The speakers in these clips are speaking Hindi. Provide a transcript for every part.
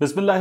बिस्मिल्लाम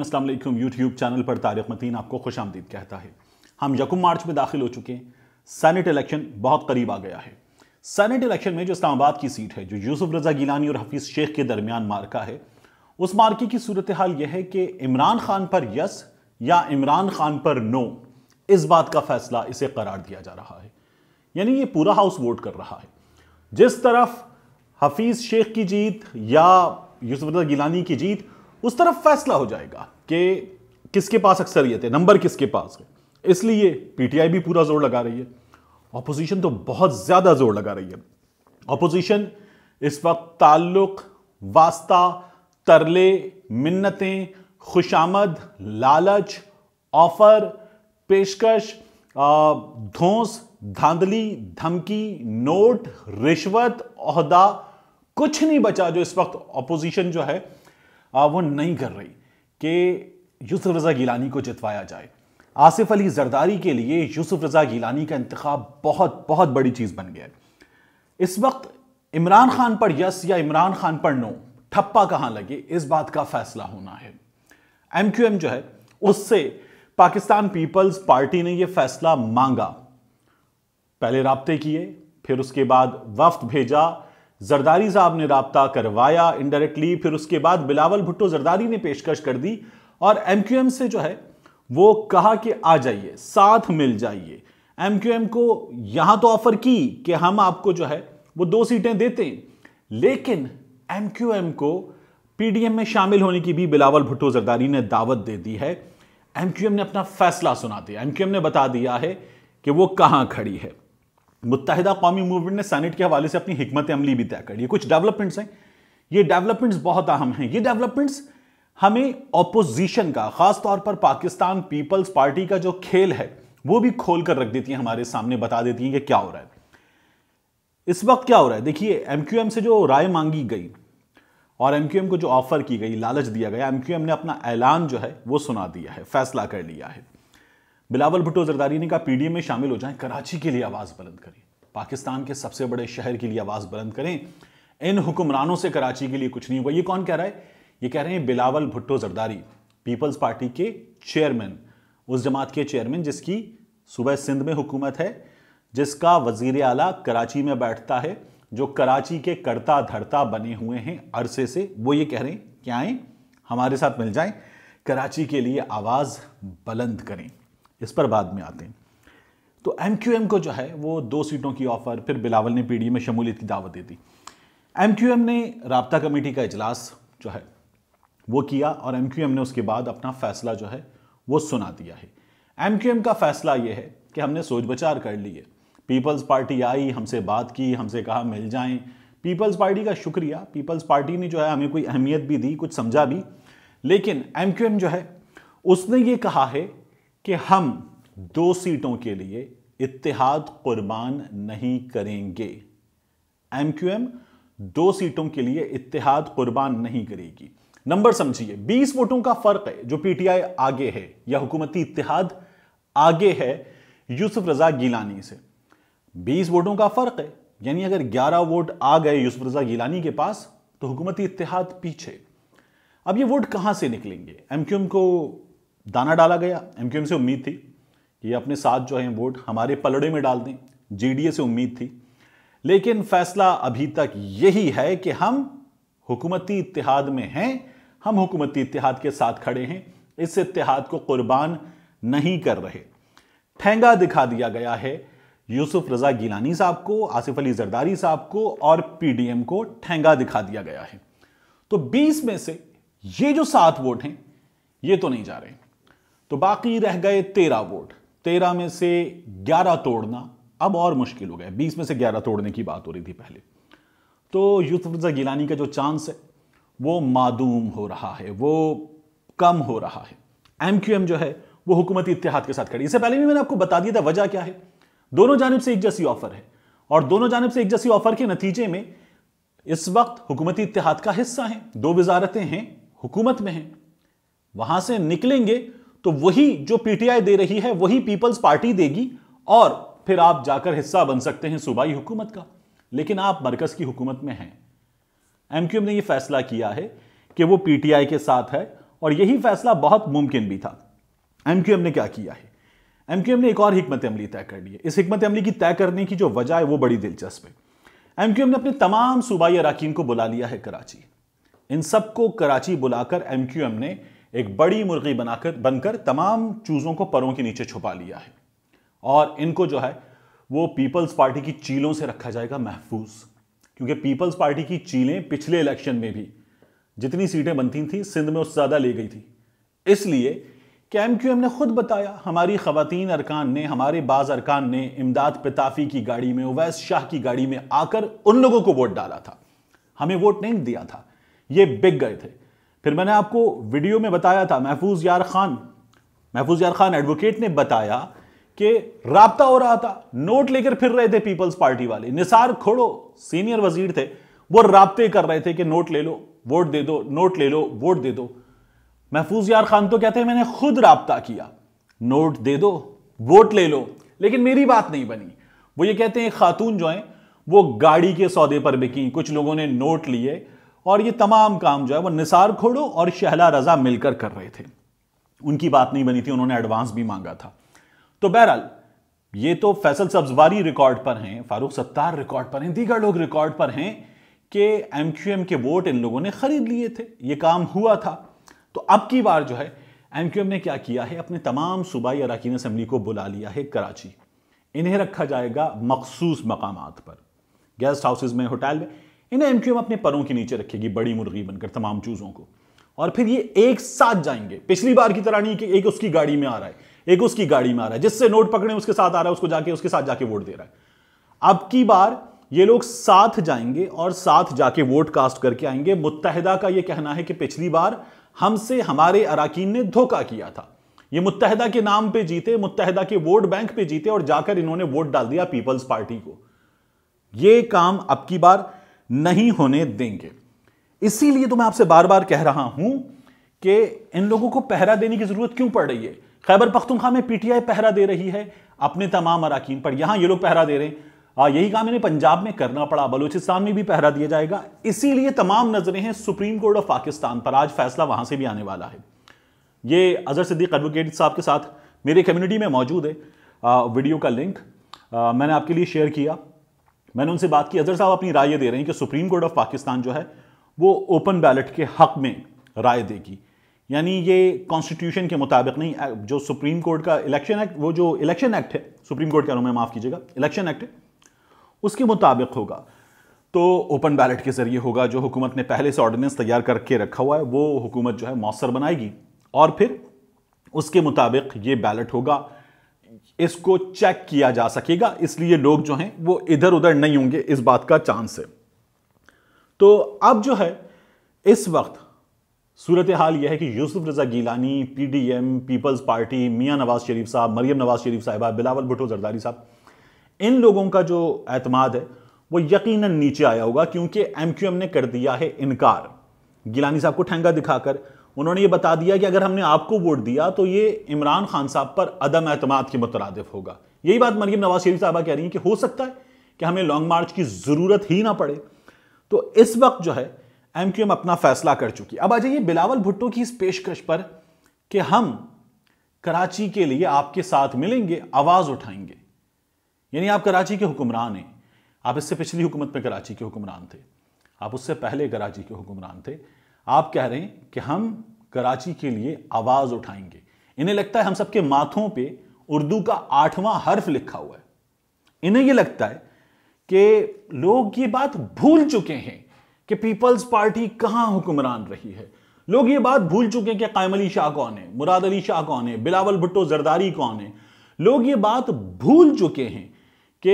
अस्सलाम वालेकुम यूट्यूब चैनल पर तारिक मतीन आपको खुश आमदीद कहता है हम यकुम मार्च में दाखिल हो चुके हैं सैनेट इलेक्शन बहुत करीब आ गया है सैनेट इलेक्शन में जो इस्लामाबाद की सीट है जो यूसुफ रजा गिलानी और हफीज़ शेख के दरमियान मार्का है उस मार्के की सूरत हाल यह है कि इमरान खान पर यस या इमरान खान पर नो इस बात का फैसला इसे करार दिया जा रहा है यानी ये पूरा हाउस वोट कर रहा है जिस तरफ हफीज़ शेख की जीत या यूसुफ रजा गिलानी की जीत उस तरफ फैसला हो जाएगा कि किसके पास अक्सरियत है नंबर किसके पास है इसलिए पीटीआई भी पूरा जोर लगा रही है ऑपोजिशन तो बहुत ज़्यादा जोर लगा रही है ऑपोजिशन इस वक्त ताल्लुक वास्ता तरले मिन्नतें खुशामद लालच ऑफर पेशकश धोस धांधली धमकी नोट रिश्वत अहदा कुछ नहीं बचा जो इस वक्त ऑपोजिशन जो है वो नहीं कर रही कि यूसुफ रज़ा गिलानी को जितवाया जाए आसिफ अली जरदारी के लिए यूसुफ रज़ा गिलानी का इंतखब बहुत बहुत बड़ी चीज़ बन गया है इस वक्त इमरान खान पर यस या इमरान खान पर नो ठप्पा कहाँ लगे इस बात का फैसला होना है एम क्यू एम जो है उससे पाकिस्तान पीपल्स पार्टी ने यह फैसला मांगा पहले रबते किए फिर उसके बाद वफ्त भेजा जरदारी साहब ने रबता करवाया इनडायरेक्टली फिर उसके बाद बिलावल भुट्टो जरदारी ने पेशकश कर दी और एम से जो है वो कहा कि आ जाइए साथ मिल जाइए एम को यहां तो ऑफर की कि हम आपको जो है वो दो सीटें देते हैं लेकिन एम को पीडीएम में शामिल होने की भी बिलावल भुट्टो जरदारी ने दावत दे दी है एम ने अपना फैसला सुना दिया एम ने बता दिया है कि वो कहां खड़ी है मुतहदा कौमी मूवमेंट ने सैनेट के हवाले से अपनी हमत अमली भी तय कर ये कुछ डेवलपमेंट्स हैं ये डेवलपमेंट्स बहुत अहम हैं ये डेवलपमेंट्स हमें अपोजिशन का खास तौर पर पाकिस्तान पीपल्स पार्टी का जो खेल है वो भी खोल कर रख देती है हमारे सामने बता देती हैं कि क्या हो रहा है इस वक्त क्या हो रहा है देखिए एम से जो राय मांगी गई और एम को जो ऑफर की गई लालच दिया गया एम ने अपना ऐलान जो है वो सुना दिया है फैसला कर लिया है बिलावल भुट्टो जरदारी ने कहा पीडीएम में शामिल हो जाएं कराची के लिए आवाज़ बुलंद करें पाकिस्तान के सबसे बड़े शहर के लिए आवाज़ बुलंद करें इन हुक्मरानों से कराची के लिए कुछ नहीं हुआ ये कौन कह रहा है ये कह रहे हैं बिलावल भुट्टो जरदारी पीपल्स पार्टी के चेयरमैन उस जमात के चेयरमैन जिसकी सुबह सिंध में हुकूमत है जिसका वजीर अला कराची में बैठता है जो कराची के करता धरता बने हुए हैं अरसे से वो ये कह रहे हैं कि हमारे साथ मिल जाएं कराची के लिए आवाज़ बुलंद करें इस पर बाद में आते हैं तो एम क्यू एम को जो है वो दो सीटों की ऑफ़र फिर बिलावल ने पी e में शमूलियत की दावत दे दी एम ने रबता कमेटी का इजलास जो है वो किया और एम क्यू एम ने उसके बाद अपना फैसला जो है वो सुना दिया है एम क्यू एम का फैसला ये है कि हमने सोच बचार कर ली है पीपल्स पार्टी आई हमसे बात की हमसे कहा मिल जाएं पीपल्स पार्टी का शुक्रिया पीपल्स पार्टी ने जो है हमें कोई अहमियत भी दी कुछ समझा भी लेकिन एम क्यू एम जो है उसने ये कहा है कि हम दो सीटों के लिए इतिहाद कुर्बान नहीं करेंगे एम क्यू एम दो सीटों के लिए इतिहाद कुर्बान नहीं करेगी नंबर समझिए 20 वोटों का फर्क है जो पीटीआई आगे है या हुकूमती इतिहाद आगे है यूसुफ रजा गीलानी से 20 वोटों का फर्क है यानी अगर 11 वोट आ गए यूसुफ रजा गीलानी के पास तो हुकूमती इतिहाद पीछे अब ये वोट कहां से निकलेंगे एमक्यूएम को दाना डाला गया एमक्यूएम से उम्मीद थी कि ये अपने साथ जो है वोट हमारे पलड़े में डाल दें जीडीए से उम्मीद थी लेकिन फैसला अभी तक यही है कि हम हुकूमती इतिहाद में हैं हम हुकूमती इतिहाद के साथ खड़े हैं इस इतिहाद को कुर्बान नहीं कर रहे ठेंगा दिखा दिया गया है यूसुफ रजा गिलानी साहब को आसिफ अली जरदारी साहब को और पीडीएम को ठेंगा दिखा दिया गया है तो 20 में से ये जो सात वोट हैं ये तो नहीं जा रहे हैं तो बाकी रह गए तेरह वोट तेरह में से ग्यारह तोड़ना अब और मुश्किल हो गया बीस में से ग्यारह तोड़ने की बात हो रही थी पहले तो यूसुफरजा गिलानी का जो चांस है वो मादूम हो रहा है वो कम हो रहा है एम क्यू एम जो है वो हुकूमती इतिहाद के साथ खड़ी इससे पहले भी मैंने आपको बता दिया था वजह क्या है दोनों जानब से एक जैसी ऑफर है और दोनों जानब से एक जैसी ऑफर के नतीजे में इस वक्त हुकूमती इतिहाद का हिस्सा है दो वजारतें हैं हुकूमत में हैं वहां से निकलेंगे तो वही जो पीटीआई दे रही है वही पीपल्स पार्टी देगी और फिर आप जाकर हिस्सा बन सकते हैं सूबाई हुकूमत का लेकिन आप मरकज की हुकूमत में हैं एमक्यूएम ने यह फैसला किया है कि वो पीटीआई के साथ है और यही फैसला बहुत मुमकिन भी था एमक्यूएम ने क्या किया है एमक्यूएम ने एक और हमत अमली तय कर ली है इस हमत अमली की तय करने की जो वजह है वो बड़ी दिलचस्प है एमक्यूएम ने अपने तमाम सूबाई अरकान को बुला लिया है कराची इन सबको कराची बुलाकर एमक्यूएम ने एक बड़ी मुर्गी बनाकर बनकर तमाम चूज़ों को परों के नीचे छुपा लिया है और इनको जो है वो पीपल्स पार्टी की चीलों से रखा जाएगा महफूज क्योंकि पीपल्स पार्टी की चीलें पिछले इलेक्शन में भी जितनी सीटें बनती थी सिंध में उससे ज़्यादा ले गई थी इसलिए कि एम क्यू एम ने खुद बताया हमारी खवतिन अरकान ने हमारे बाज अरकान ने इमदाद पिताफी की गाड़ी में उवैस शाह की गाड़ी में आकर उन लोगों को वोट डाला था हमें वोट नहीं दिया था ये बिक गए थे फिर मैंने आपको वीडियो में बताया था महफूज यार खान महफूज यार खान एडवोकेट ने बताया कि रबता हो रहा था नोट लेकर फिर रहे थे पीपल्स पार्टी वाले निसार खोड़ो सीनियर वजीर थे वो रबते कर रहे थे कि नोट ले लो वोट दे दो नोट ले लो वोट दे दो महफूज यार खान तो कहते हैं मैंने खुद रबता किया नोट दे दो वोट ले लो लेकिन मेरी बात नहीं बनी वो ये कहते हैं खातून जो हैं वो गाड़ी के सौदे पर बिकी कुछ लोगों ने नोट लिए और ये तमाम काम जो है वो निसार खोड़ो और शहला रजा मिलकर कर रहे थे उनकी बात नहीं बनी थी उन्होंने एडवांस भी मांगा था तो बहरहाल ये तो फैसल सब्जवारी रिकॉर्ड पर हैं फारूक सत्तार रिकॉर्ड पर हैं दीगर लोग रिकॉर्ड पर हैं कि एम क्यू एम के वोट इन लोगों ने खरीद लिए थे ये काम हुआ था तो अब की बार जो है एम ने क्या किया है अपने तमाम सूबाई अरकान असम्बली को बुला लिया है कराची इन्हें रखा जाएगा मखसूस मकाम पर गेस्ट हाउसेज में होटल में इन्हें एम क्यू एम अपने परों के नीचे रखेगी बड़ी मुर्गी बनकर तमाम चूजों को और फिर ये एक साथ जाएंगे पिछली बार की तरह नहीं कि एक उसकी गाड़ी में आ रहा है एक उसकी गाड़ी में आ रहा है जिससे नोट पकड़े उसके साथ आ रहा है उसको जाके उसके साथ जाके वोट दे रहा है अब की बार ये लोग साथ जाएंगे और साथ जाके वोट कास्ट करके आएंगे मुतहदा का ये कहना है कि पिछली बार हमसे हमारे अराकीन ने धोखा किया था ये मुतहदा के नाम पे जीते मुतहदा के वोट बैंक पे जीते और जाकर इन्होंने वोट डाल दिया पीपल्स पार्टी को ये काम अब की बार नहीं होने देंगे इसीलिए तो मैं आपसे बार बार कह रहा हूं कि इन लोगों को पहरा देने की जरूरत क्यों पड़ रही है खैबर पख्तूनखा में पीटीआई पहरा दे रही है अपने तमाम अरकान पर यहां ये लोग पहरा दे रहे हैं आ, यही काम इन्हें पंजाब में करना पड़ा बलूचिस्तान में भी पहरा दिया जाएगा इसीलिए तमाम नजरें हैं सुप्रीम कोर्ट ऑफ पाकिस्तान पर आज फैसला वहां से भी आने वाला है ये अजहर सिद्दीक एडवोकेट साहब के साथ मेरी कम्युनिटी में मौजूद है आ, वीडियो का लिंक आ, मैंने आपके लिए शेयर किया मैंने उनसे बात की अजहर साहब अपनी राय दे रहे हैं कि सुप्रीम कोर्ट ऑफ पाकिस्तान जो है वो ओपन बैलेट के हक में राय देगी यानी ये कॉन्स्टिट्यूशन के मुताबिक नहीं जो सुप्रीम कोर्ट का इलेक्शन एक्ट वो जो इलेक्शन एक्ट है सुप्रीम कोर्ट रहा हूँ मैं माफ़ कीजिएगा इलेक्शन एक्ट है उसके मुताबिक होगा तो ओपन बैलेट के ज़रिए होगा जो हुकूमत ने पहले से ऑर्डिनेंस तैयार करके रखा हुआ है वो हुकूमत जो है मौसर बनाएगी और फिर उसके मुताबिक ये बैलेट होगा इसको चेक किया जा सकेगा इसलिए लोग जो हैं वो इधर उधर नहीं होंगे इस बात का चांस है तो अब जो है इस वक्त सूरत हाल यह है कि Yusuf Raza Gilani PDM Peoples Party मियाँ नवाज शरीफ साहब मरियम नवाज शरीफ साहिबा बिलावल भुटो जरदारी साहब इन लोगों का जो एतमाद है वो यकीन नीचे आया होगा क्योंकि एम क्यू एम ने कर दिया है इनकार गिलानी साहब को ठेंगा दिखाकर उन्होंने ये बता दिया कि अगर हमने आपको वोट दिया तो ये इमरान खान साहब पर अदम अतमाद के मुतरदफ होगा यही बात मरियम नवाज शरीफ साहबा कह रही हैं कि हो सकता है कि हमें लॉन्ग मार्च की ज़रूरत ही ना पड़े तो इस वक्त जो है एम क्यू एम अपना फैसला कर चुकी अब आ जाइए बिलावल भुट्टो की इस पेशकश पर कि हम कराची के लिए आपके साथ मिलेंगे आवाज़ उठाएंगे यानी आप कराची के हुक्मरान हैं आप इससे पिछली हुकूमत में कराची के हुक्मरान थे आप उससे पहले कराची के हुक्मरान थे आप कह रहे हैं कि हम कराची के लिए आवाज उठाएंगे इन्हें लगता है हम सबके माथों पे उर्दू का आठवां हर्फ लिखा हुआ है इन्हें यह लगता है कि लोग ये बात भूल चुके हैं कि पीपल्स पार्टी कहां हुक्मरान रही है लोग ये बात भूल चुके हैं कि कायम अली शाह कौन है मुराद अली शाह कौन है बिलावल भुट्टो जरदारी कौन है लोग ये बात भूल चुके हैं कि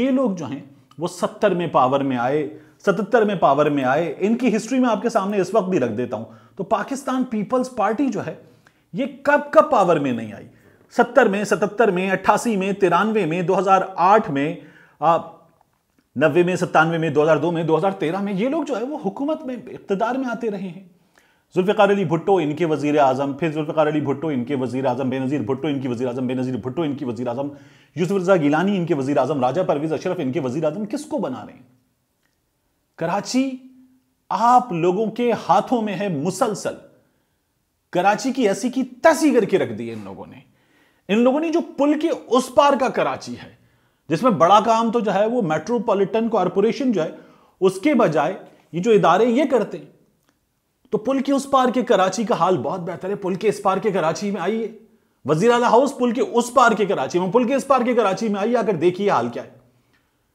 ये लोग जो हैं वो सत्तर में पावर में आए सतर में पावर में आए इनकी हिस्ट्री में आपके सामने इस वक्त भी रख देता हूं तो पाकिस्तान पीपल्स पार्टी जो है ये कब कब पावर में नहीं आई सत्तर में सतहत्तर में अट्ठासी में तिरानवे में 2008 में नब्बे में सत्तानवे में 2002 में 2013 में ये लोग जो है वो हुकूमत में इकतदार में आते रहे हैं जुल्फ़ार अली भुट्टो इनके वजीर आजम फिर जुल्फ़ार अली भुट्टो इनके वजी अजम बेनज़ीर भुट्टो इनकी वजी अजम बेनज़ीर भुट्टो इनकी वजी अजम यूसुफ रजा गिलानी इनके वजी अजम राजा परवेज़ अशरफ इनके वजी अजम किसको बना रहे हैं कराची आप लोगों के हाथों में है मुसलसल कराची की ऐसी की तसी करके रख दी है इन लोगों ने इन लोगों ने जो पुल के उस पार का कराची है जिसमें बड़ा काम तो जो है वो मेट्रोपॉलिटन कॉरपोरेशन जो है उसके बजाय ये जो इदारे ये करते हैं तो पुल के उस पार के कराची का हाल बहुत बेहतर है पुल के इस पार के कराची में आइए वजीर अला हाउस पुल के उस पार के कराची में पुल के इस पार के कराची में आइए आकर देखिए हाल क्या है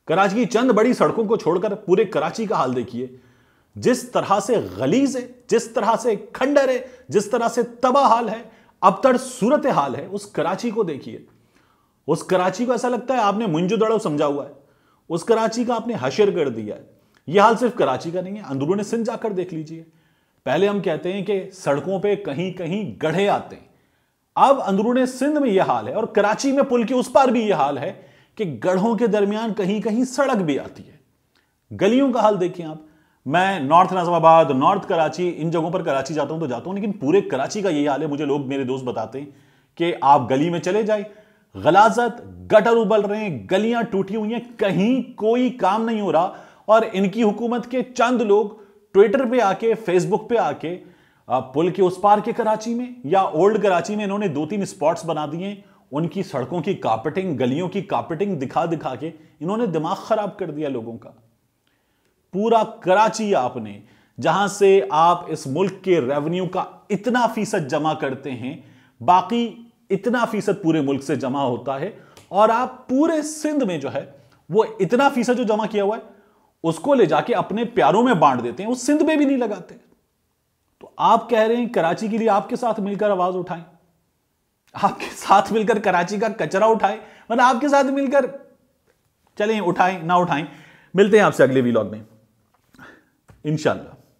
कराची की चंद बड़ी सड़कों को छोड़कर पूरे कराची का हाल देखिए जिस तरह से गलीज है जिस तरह से खंडर है जिस तरह से तबाह हाल है अब तर सूरत हाल है उस कराची को देखिए उस कराची को ऐसा लगता है आपने मुंजुदड़ो समझा हुआ है उस कराची का आपने हशर कर दिया है यह हाल सिर्फ कराची का नहीं है अंदरून सिंध जाकर देख लीजिए पहले हम कहते हैं कि सड़कों पे कहीं कहीं गढ़े आते हैं अब अंदरून सिंध में यह हाल है और कराची में पुल के उस पार भी यह हाल है कि गढ़ों के दरमियान कहीं कहीं सड़क भी आती है गलियों का हाल देखिए आप मैं नॉर्थ नजामाबाद नॉर्थ कराची इन जगहों पर कराची जाता हूं तो जाता हूं लेकिन पूरे कराची का यही हाल है मुझे लोग मेरे दोस्त बताते हैं कि आप गली में चले जाए गलाजत गटर उबल रहे हैं गलियां टूटी हुई हैं कहीं कोई काम नहीं हो रहा और इनकी हुकूमत के चंद लोग ट्विटर पे आके फेसबुक पे आके पुल के उस पार के कराची में या ओल्ड कराची में इन्होंने दो तीन स्पॉट्स बना दिए उनकी सड़कों की कार्पेटिंग गलियों की कार्पेटिंग दिखा दिखा के इन्होंने दिमाग खराब कर दिया लोगों का पूरा कराची आपने जहां से आप इस मुल्क के रेवेन्यू का इतना फीसद जमा करते हैं बाकी इतना फीसद पूरे मुल्क से जमा होता है और आप पूरे सिंध में जो है वो इतना फीसद जो जमा किया हुआ है उसको ले जाके अपने प्यारों में बांट देते हैं उस सिंध में भी नहीं लगाते तो आप कह रहे हैं कराची के लिए आपके साथ मिलकर आवाज उठाएं आपके साथ मिलकर कराची का कचरा उठाएं मतलब आपके साथ मिलकर चलें उठाएं ना उठाएं मिलते हैं आपसे अगले वीलॉग में İnşallah.